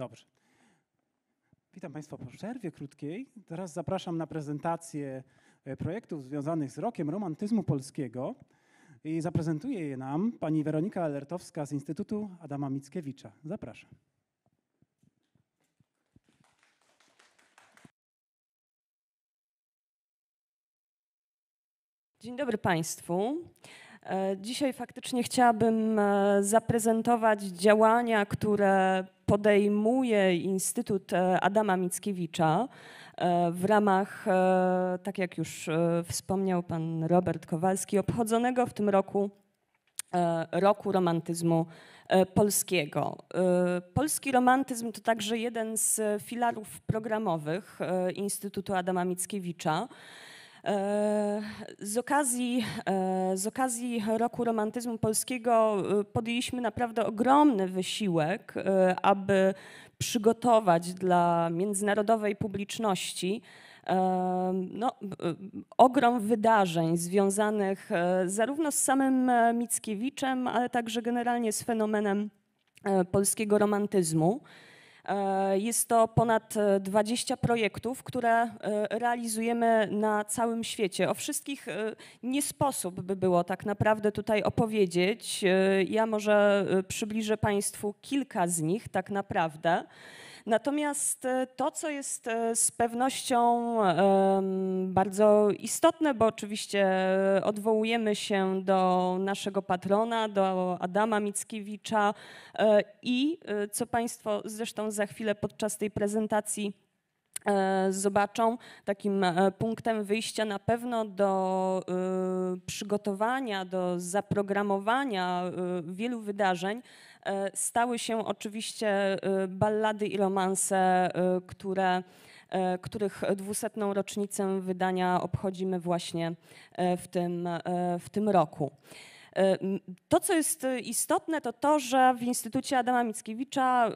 Dobrze. Witam Państwa po przerwie krótkiej. Teraz zapraszam na prezentację e, projektów związanych z Rokiem Romantyzmu Polskiego i zaprezentuje je nam pani Weronika Alertowska z Instytutu Adama Mickiewicza. Zapraszam. Dzień dobry Państwu. E, dzisiaj faktycznie chciałabym e, zaprezentować działania, które podejmuje Instytut e, Adama Mickiewicza e, w ramach, e, tak jak już wspomniał pan Robert Kowalski, obchodzonego w tym roku roku romantyzmu polskiego. Polski romantyzm to także jeden z filarów programowych Instytutu Adama Mickiewicza. E, z okazji, e, z okazji Roku Romantyzmu Polskiego e, podjęliśmy naprawdę ogromny wysiłek, aby przygotować dla międzynarodowej publiczności no, ogrom wydarzeń związanych zarówno z samym Mickiewiczem, ale także generalnie z fenomenem polskiego romantyzmu. E, jest to ponad 20 e, projektów, które e, realizujemy na całym świecie. O wszystkich nie sposób by było tak naprawdę tutaj opowiedzieć. Ja może przybliżę Państwu kilka z nich tak naprawdę. Natomiast e, to, co jest e, z pewnością e, bardzo istotne, bo oczywiście odwołujemy się do naszego patrona, do Adama Mickiewicza i co Państwo zresztą za chwilę podczas tej prezentacji zobaczą takim punktem wyjścia na pewno do przygotowania, do zaprogramowania wielu wydarzeń E, stały się oczywiście e, ballady i romanse, e, które, których dwusetną rocznicę wydania obchodzimy właśnie w tym, w tym roku. To, co jest istotne, to to, że w Instytucie Adama Mickiewicza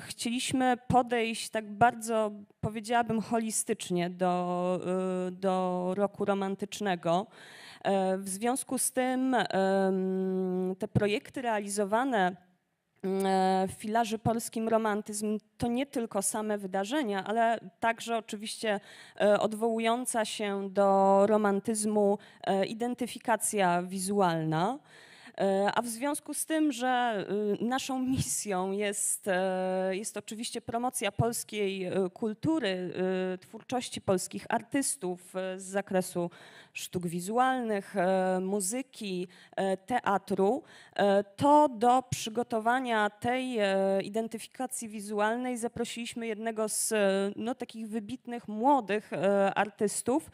chcieliśmy podejść tak bardzo, powiedziałabym, holistycznie do, do roku romantycznego. W związku z tym te projekty realizowane Mm, e, w filarze polskim romantyzm to nie tylko same wydarzenia, ale także oczywiście e, odwołująca się do romantyzmu e, identyfikacja wizualna. E, a w związku z tym, że y, naszą misją jest, e, jest oczywiście promocja polskiej e, kultury, twórczości polskich artystów z zakresu sztuk wizualnych, muzyki, teatru, to do przygotowania tej identyfikacji wizualnej zaprosiliśmy jednego z no, takich wybitnych młodych artystów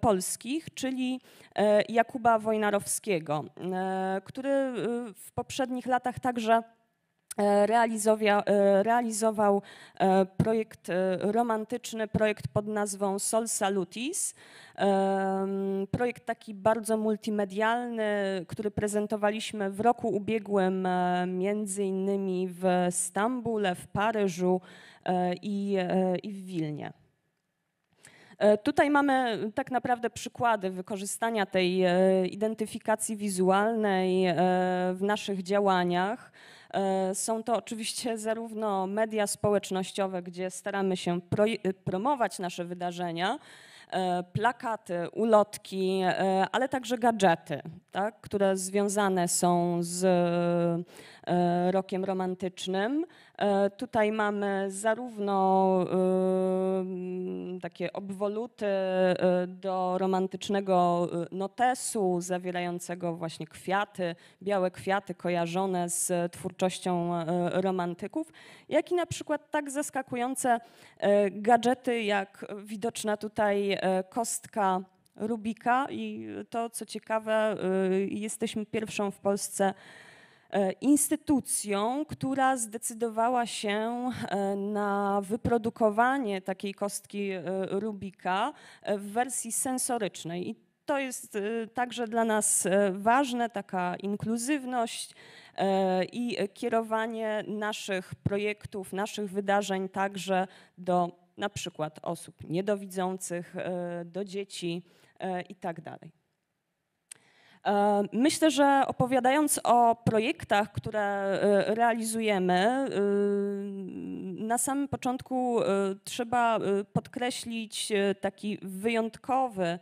polskich, czyli Jakuba Wojnarowskiego, który y, w poprzednich latach także e, e, realizował e, projekt romantyczny, projekt pod nazwą Sol Salutis. Projekt taki bardzo multimedialny, który prezentowaliśmy w roku ubiegłym między innymi w Stambule, w Paryżu i w Wilnie. E, tutaj mamy e, tak naprawdę przykłady wykorzystania tej e, identyfikacji wizualnej w naszych działaniach. Są to oczywiście zarówno media społecznościowe, gdzie staramy się promować nasze wydarzenia, plakaty, ulotki, ale także gadżety, tak, które związane są z rokiem romantycznym. E, tutaj mamy zarówno e, takie obwoluty e, do romantycznego notesu zawierającego właśnie kwiaty, białe kwiaty kojarzone z twórczością romantyków, jak i na przykład tak zaskakujące gadżety jak widoczna tutaj kostka Rubika i to co ciekawe jesteśmy pierwszą w Polsce E, instytucją, która zdecydowała się e, na wyprodukowanie takiej kostki e, Rubika w wersji sensorycznej. I to jest także dla nas ważne, taka inkluzywność i kierowanie naszych projektów, naszych wydarzeń także do na przykład osób niedowidzących, do dzieci itd. Tak E, myślę, że opowiadając o projektach, które e, realizujemy, e, na samym początku trzeba podkreślić taki wyjątkowy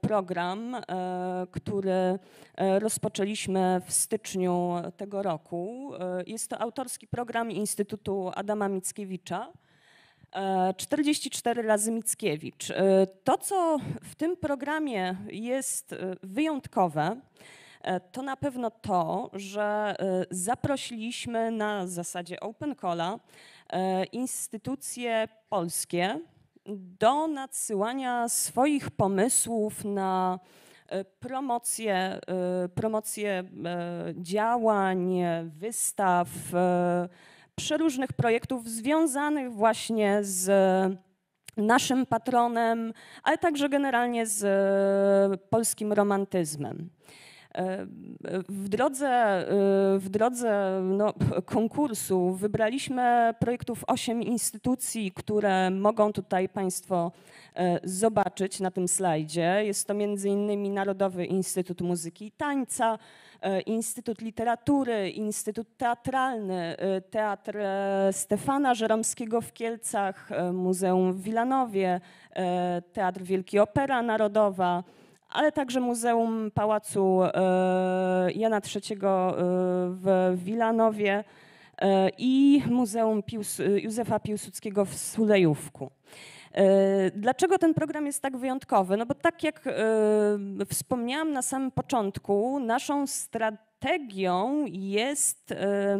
program, który rozpoczęliśmy w styczniu tego roku. Jest to autorski program Instytutu Adama Mickiewicza. 44 e, razy Mickiewicz. E, to, co w tym programie jest e, wyjątkowe, to na pewno to, że zaprosiliśmy na zasadzie open cola instytucje polskie do nadsyłania swoich pomysłów na promocję, promocję działań, wystaw, przeróżnych projektów związanych właśnie z e, naszym patronem, ale także generalnie z e, polskim romantyzmem. E, w drodze, w drodze no, konkursu wybraliśmy projektów osiem instytucji, które mogą tutaj Państwo zobaczyć na tym slajdzie. Jest to m.in. Narodowy Instytut Muzyki i Tańca, E, Instytut Literatury, Instytut Teatralny, e, Teatr e, Stefana Żeromskiego w Kielcach, Muzeum w Wilanowie, Teatr Wielki Opera Narodowa, ale także Muzeum Pałacu Jana III w Wilanowie i Muzeum Józefa Piłsudskiego w Sulejówku. E, dlaczego ten program jest tak wyjątkowy? No bo tak jak e, wspomniałam na samym początku, naszą strategią strategią jest, e,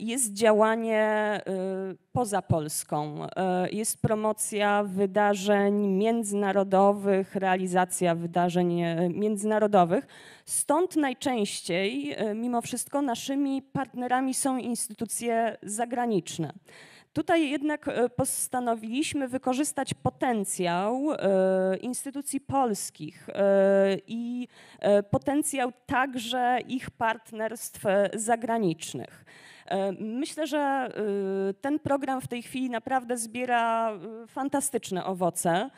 jest działanie poza Polską. Jest promocja wydarzeń międzynarodowych, realizacja wydarzeń międzynarodowych. Stąd najczęściej, mimo wszystko, naszymi partnerami są instytucje zagraniczne. Tutaj jednak e, postanowiliśmy wykorzystać potencjał e, instytucji polskich e, i potencjał także ich partnerstw zagranicznych. Myślę, że ten program w tej chwili naprawdę zbiera fantastyczne owoce.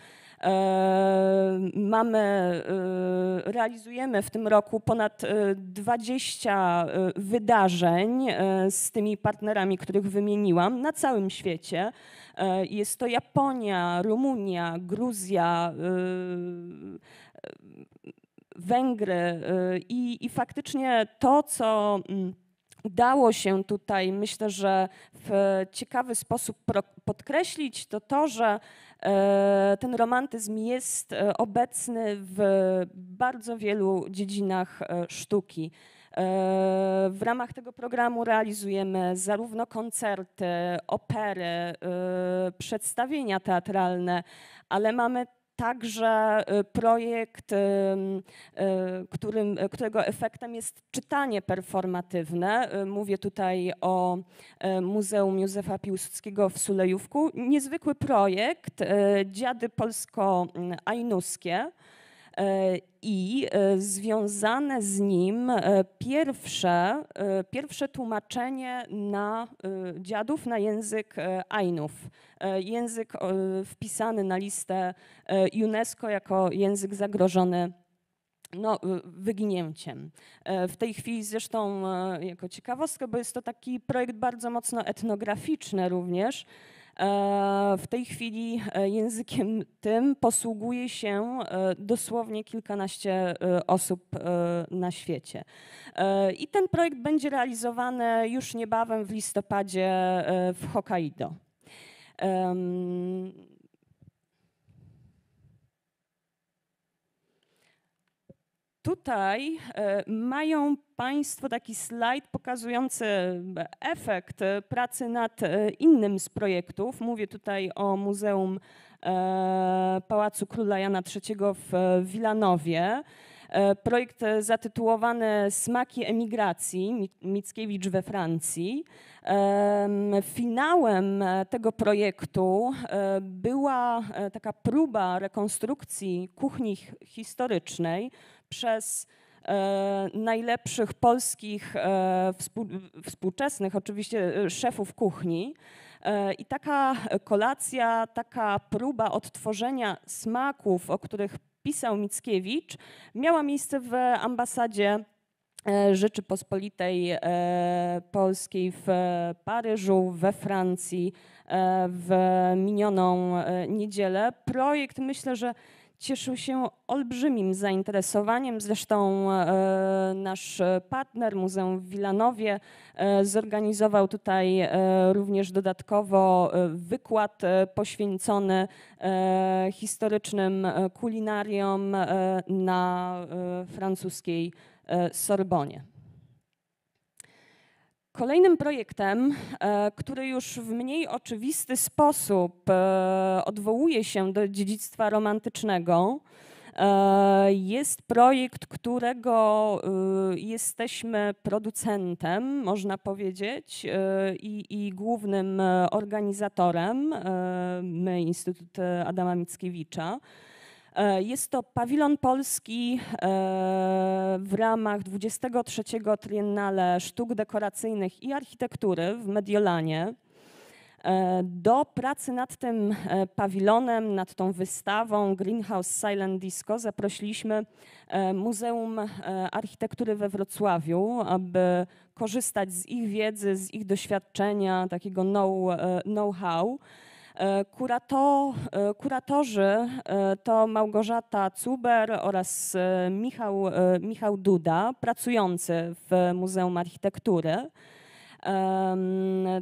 Mamy, y, realizujemy w tym roku ponad 20 y, y, wydarzeń z tymi partnerami, których wymieniłam na całym świecie. E, jest to Japonia, Rumunia, Gruzja, Węgry i, i faktycznie to, co mm, udało się tutaj, myślę, że w ciekawy sposób podkreślić, to to, że E, ten romantyzm jest e, obecny w bardzo wielu dziedzinach e, sztuki. W ramach tego programu realizujemy zarówno koncerty, opery, przedstawienia teatralne, ale mamy także y, projekt, y, którym, którego efektem jest czytanie performatywne. Y, mówię tutaj o Muzeum Józefa Piłsudskiego w Sulejówku. Niezwykły projekt, Dziady Polsko-Ainuskie. Mm, E, i e, związane z nim e, pierwsze, pierwsze tłumaczenie na dziadów na język Ainów. Język wpisany na listę UNESCO jako język zagrożony no, wyginięciem. W tej chwili zresztą jako ciekawostkę, bo jest to taki projekt bardzo mocno etnograficzny również, E, w tej chwili e, językiem tym posługuje się e, dosłownie kilkanaście osób na świecie. I ten projekt będzie realizowany już niebawem w listopadzie w Hokkaido. Tutaj e, mają Państwo taki slajd pokazujący e, efekt e, pracy nad innym z projektów. Mówię tutaj o Muzeum Pałacu Króla Jana III w Wilanowie. E, projekt e, zatytułowany Smaki emigracji Mickiewicz we Francji. Finałem e, tego projektu była taka próba rekonstrukcji kuchni historycznej przez najlepszych polskich współczesnych, oczywiście szefów kuchni. I taka kolacja, taka próba odtworzenia smaków, o których pisał Mickiewicz, miała miejsce w ambasadzie e, Rzeczypospolitej e, Polskiej w Paryżu, we Francji e, w minioną niedzielę. Projekt myślę, że cieszył się olbrzymim zainteresowaniem. Zresztą e, nasz partner Muzeum w Wilanowie e, zorganizował tutaj e, również dodatkowo wykład poświęcony historycznym kulinariom na francuskiej Sorbonie. Kolejnym projektem, e, który już w mniej oczywisty sposób e, odwołuje się do dziedzictwa romantycznego, e, jest projekt, którego jesteśmy producentem, można powiedzieć, i, i głównym organizatorem, my, Instytut Adama Mickiewicza. E, jest to pawilon polski e, w ramach 23 Triennale Sztuk Dekoracyjnych i Architektury w Mediolanie. E, do pracy nad tym pawilonem, nad tą wystawą Greenhouse Silent Disco zaprosiliśmy Muzeum Architektury we Wrocławiu, aby korzystać z ich wiedzy, z ich doświadczenia, takiego know-how. Know E, kurato, e, kuratorzy e, to Małgorzata Cuber oraz Michał, Michał Duda, pracujący w Muzeum Architektury.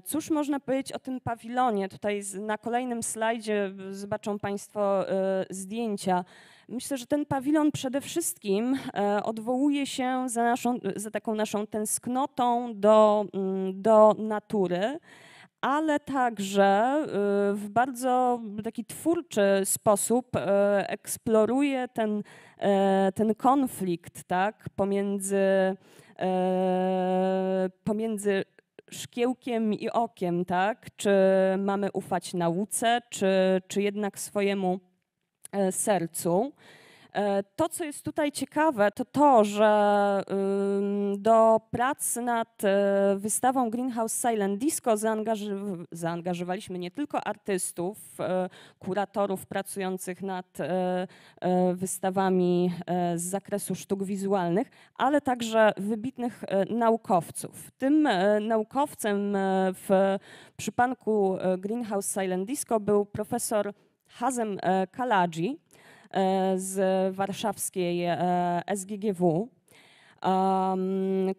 Cóż można powiedzieć o tym pawilonie? Tutaj na kolejnym slajdzie zobaczą Państwo zdjęcia. Myślę, że ten pawilon przede wszystkim odwołuje się za, naszą, za taką naszą tęsknotą do, mm, do natury ale także y, w bardzo taki twórczy sposób y, eksploruje ten, e, ten konflikt tak, pomiędzy, e, pomiędzy szkiełkiem i okiem, tak? Czy mamy ufać nauce, czy, czy jednak swojemu e, sercu. E, to, co jest tutaj ciekawe, to to, że do pracy nad e, wystawą Greenhouse Silent Disco zaangażowaliśmy nie tylko artystów, e, kuratorów pracujących nad wystawami z zakresu sztuk wizualnych, ale także wybitnych naukowców. Tym naukowcem w przypadku Greenhouse Silent Disco był profesor Hazem Kaladzi, E, z warszawskiej e, SGGW,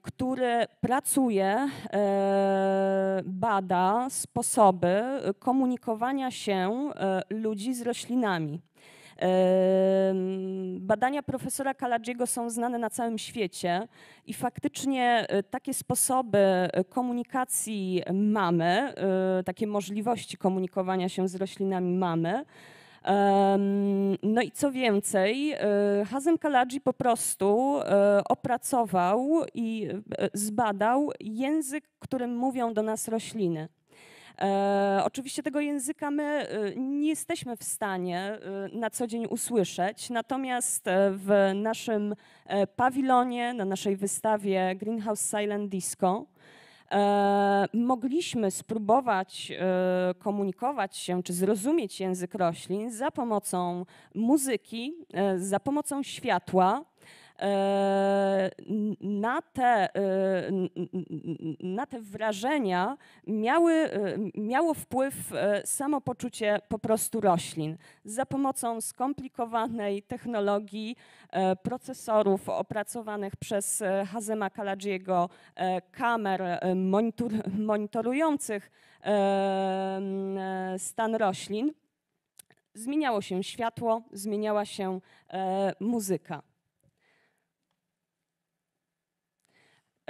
który pracuje, e, bada sposoby komunikowania się ludzi z roślinami. Badania profesora Kaladziego są znane na całym świecie i faktycznie takie sposoby komunikacji mamy, takie możliwości komunikowania się z roślinami mamy. No i co więcej, e, Hazem Kaladzi po prostu e, opracował i e, zbadał język, którym mówią do nas rośliny. E, oczywiście tego języka my nie jesteśmy w stanie na co dzień usłyszeć, natomiast w naszym pawilonie, na naszej wystawie Greenhouse Silent Disco, E, mogliśmy spróbować e, komunikować się czy zrozumieć język roślin za pomocą muzyki, e, za pomocą światła. Eee, na te, eee, na te wrażenia miały, e, miało wpływ e, samopoczucie po prostu roślin. Za pomocą skomplikowanej technologii e, procesorów opracowanych przez Hazema Kaladziego, kamer monitor, monitorujących stan roślin, zmieniało się światło, zmieniała się muzyka.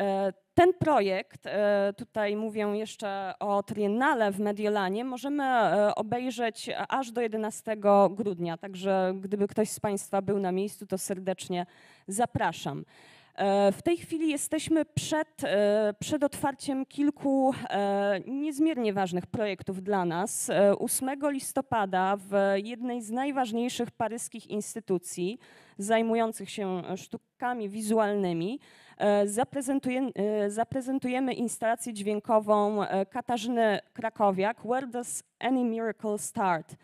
E, ten projekt, e, tutaj mówię jeszcze o Triennale w Mediolanie, możemy e, obejrzeć aż do 11 grudnia, także gdyby ktoś z Państwa był na miejscu, to serdecznie zapraszam. E, w tej chwili jesteśmy przed, e, przed otwarciem kilku e, niezmiernie ważnych projektów dla nas. 8 listopada w jednej z najważniejszych paryskich instytucji zajmujących się sztukami wizualnymi zaprezentujemy instalację dźwiękową Katarzyny Krakowiak Where Does Any Miracle Start?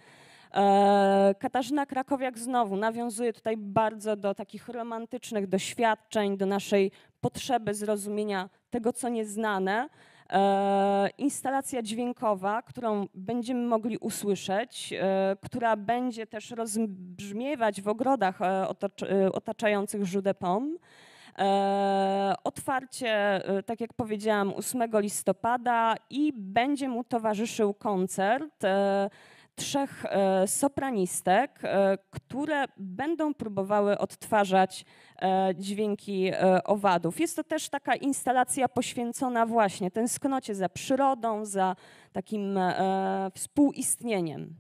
E, Katarzyna Krakowiak znowu nawiązuje tutaj bardzo do takich romantycznych doświadczeń, do naszej potrzeby zrozumienia tego, co nieznane. E, instalacja dźwiękowa, którą będziemy mogli usłyszeć, e, która będzie też rozbrzmiewać w ogrodach otaczających Żudepom. Pom. Otwarcie, tak jak powiedziałam, 8 listopada i będzie mu towarzyszył koncert trzech e, sopranistek, e, które będą próbowały odtwarzać e, dźwięki owadów. Jest to też taka instalacja poświęcona właśnie tęsknocie za przyrodą, za takim współistnieniem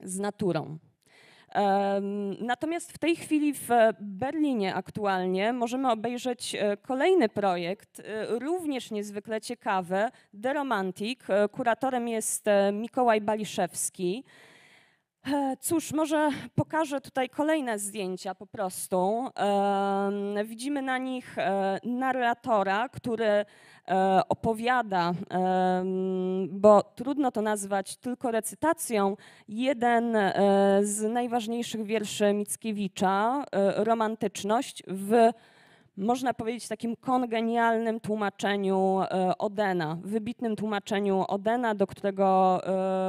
z naturą. Natomiast w tej chwili w Berlinie aktualnie możemy obejrzeć e, kolejny projekt, e, również niezwykle ciekawy, The Romantic. E, kuratorem jest Mikołaj Baliszewski. E, cóż, może pokażę tutaj kolejne zdjęcia po prostu. E, widzimy na nich e, narratora, który opowiada, bo trudno to nazwać tylko recytacją, jeden z najważniejszych wierszy Mickiewicza, Romantyczność, w można powiedzieć, takim kongenialnym tłumaczeniu e, Odena, wybitnym tłumaczeniu Odena, do którego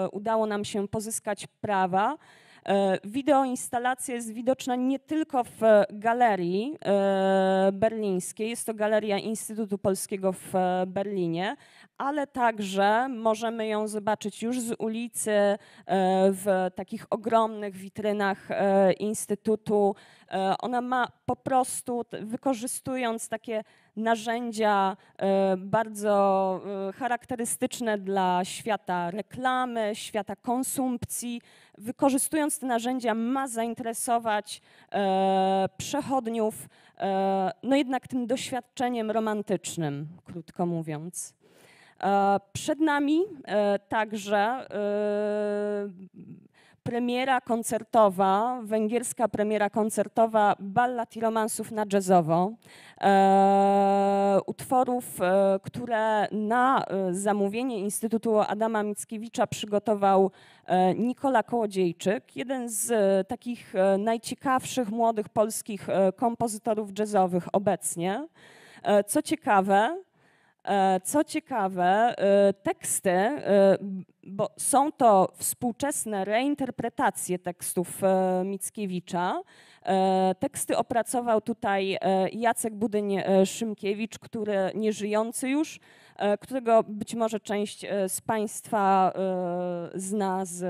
e, udało nam się pozyskać prawa. E, Wideoinstalacja jest widoczna nie tylko w galerii berlińskiej, jest to galeria Instytutu Polskiego w Berlinie, ale także możemy ją zobaczyć już z ulicy e, w takich ogromnych witrynach e, Instytutu. E, ona ma po prostu, wykorzystując takie narzędzia bardzo charakterystyczne dla świata reklamy, świata konsumpcji. Wykorzystując te narzędzia, ma zainteresować przechodniów, no jednak tym doświadczeniem romantycznym, krótko mówiąc. E, przed nami e, także e, premiera koncertowa, węgierska premiera koncertowa ballad i romansów na jazzowo, utworów, które na zamówienie Instytutu Adama Mickiewicza przygotował Nikola Kołodziejczyk, jeden z takich najciekawszych młodych polskich kompozytorów jazzowych obecnie. Co ciekawe, E, co ciekawe, e, teksty, e, bo są to współczesne reinterpretacje tekstów Mickiewicza. Teksty opracował tutaj Jacek Budyń-Szymkiewicz, który nieżyjący już, którego być może część z Państwa zna z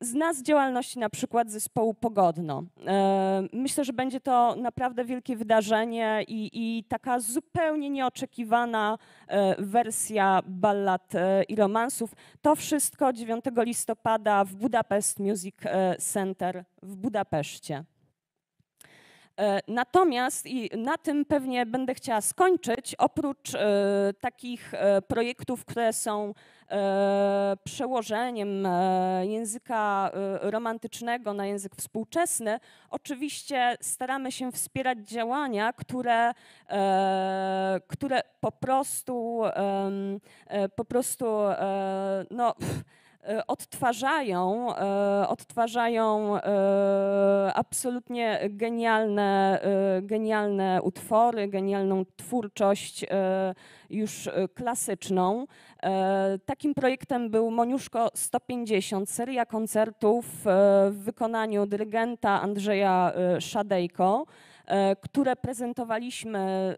zna z działalności na przykład zespołu Pogodno. E, myślę, że będzie to naprawdę wielkie wydarzenie i, i taka zupełnie nieoczekiwana e, wersja ballad e, i romansów. To wszystko 9 listopada w Budapest Music Center w Budapeszcie. E, natomiast i na tym pewnie będę chciała skończyć, oprócz e, takich e, projektów, które są przełożeniem języka romantycznego na język współczesny, oczywiście staramy się wspierać działania, które, które po prostu, po prostu no, E, odtwarzają, e, odtwarzają e, absolutnie genialne, genialne utwory, genialną twórczość już klasyczną. Takim projektem był Moniuszko 150, seria koncertów w wykonaniu dyrygenta Andrzeja Szadejko które prezentowaliśmy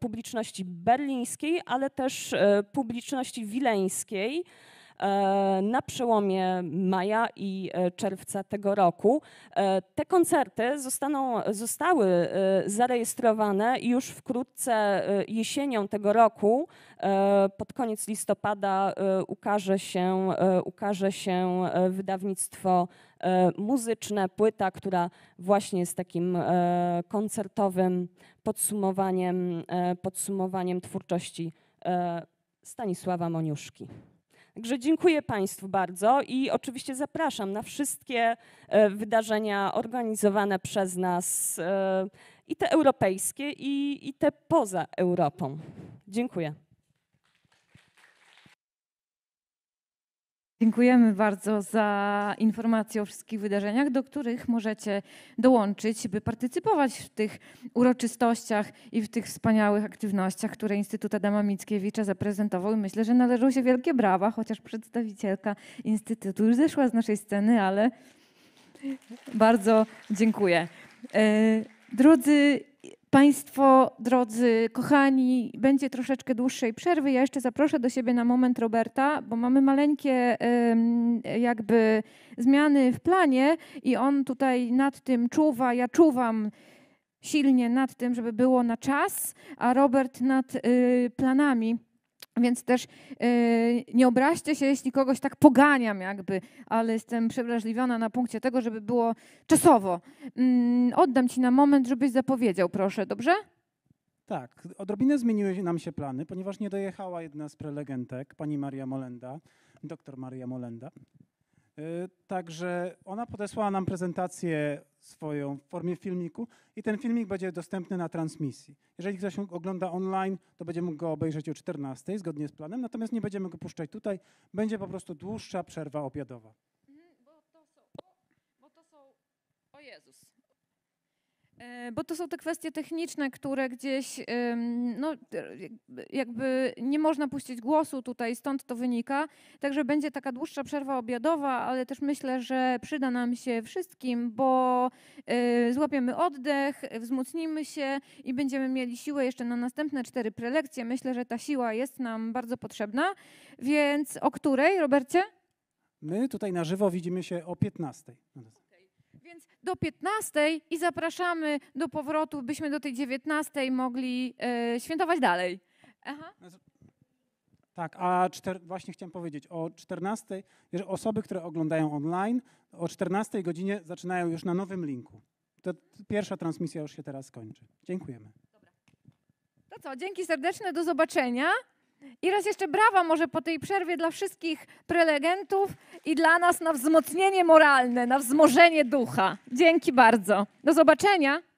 publiczności berlińskiej, ale też publiczności wileńskiej. E, na przełomie maja i e, czerwca tego roku. E, te koncerty zostaną, zostały zarejestrowane już wkrótce jesienią tego roku, pod koniec listopada ukaże się, ukaże się wydawnictwo muzyczne, płyta, która właśnie jest takim koncertowym podsumowaniem, podsumowaniem twórczości Stanisława Moniuszki. Także dziękuję Państwu bardzo i oczywiście zapraszam na wszystkie e, wydarzenia organizowane przez nas e, i te europejskie, i, i te poza Europą. Dziękuję. Dziękujemy bardzo za informacje o wszystkich wydarzeniach, do których możecie dołączyć, by partycypować w tych uroczystościach i w tych wspaniałych aktywnościach, które Instytut Adama Mickiewicza zaprezentował. I myślę, że należą się wielkie brawa, chociaż przedstawicielka Instytutu już zeszła z naszej sceny, ale bardzo dziękuję. E, drodzy Państwo, drodzy, kochani, będzie troszeczkę dłuższej przerwy. Ja jeszcze zaproszę do siebie na moment Roberta, bo mamy maleńkie jakby zmiany w planie i on tutaj nad tym czuwa, ja czuwam silnie nad tym, żeby było na czas, a Robert nad y, planami. Więc też e, nie obraźcie się, jeśli kogoś tak poganiam, jakby, ale jestem przewrażliwiona na punkcie tego, żeby było czasowo. Mm, oddam ci na moment, żebyś zapowiedział, proszę, dobrze? Tak, odrobinę zmieniły nam się plany, ponieważ nie dojechała jedna z prelegentek, pani Maria Molenda, doktor Maria Molenda, E, także ona podesłała nam prezentację swoją w formie filmiku i ten filmik będzie dostępny na transmisji. Jeżeli ktoś ogląda online, to będzie mógł go obejrzeć o 14 zgodnie z planem, natomiast nie będziemy go puszczać tutaj, będzie po prostu dłuższa przerwa obiadowa. E, bo to są te kwestie techniczne, które gdzieś, no, jakby nie można puścić głosu tutaj, stąd to wynika. Także będzie taka dłuższa przerwa obiadowa, ale też myślę, że przyda nam się wszystkim, bo e, złapiemy oddech, wzmocnimy się i będziemy mieli siłę jeszcze na następne cztery prelekcje. Myślę, że ta siła jest nam bardzo potrzebna. Więc o której, Robercie? My tutaj na żywo widzimy się o 15. Więc do 15 i zapraszamy do powrotu, byśmy do tej 19 mogli e, świętować dalej. Aha. No tak, a czter, właśnie chciałem powiedzieć, o 14, osoby, które oglądają online, o 14 godzinie zaczynają już na nowym linku. To pierwsza transmisja już się teraz kończy. Dziękujemy. Dobra. To co, dzięki serdeczne, do zobaczenia. I raz jeszcze brawa może po tej przerwie dla wszystkich prelegentów i dla nas na wzmocnienie moralne, na wzmożenie ducha. Dzięki bardzo. Do zobaczenia.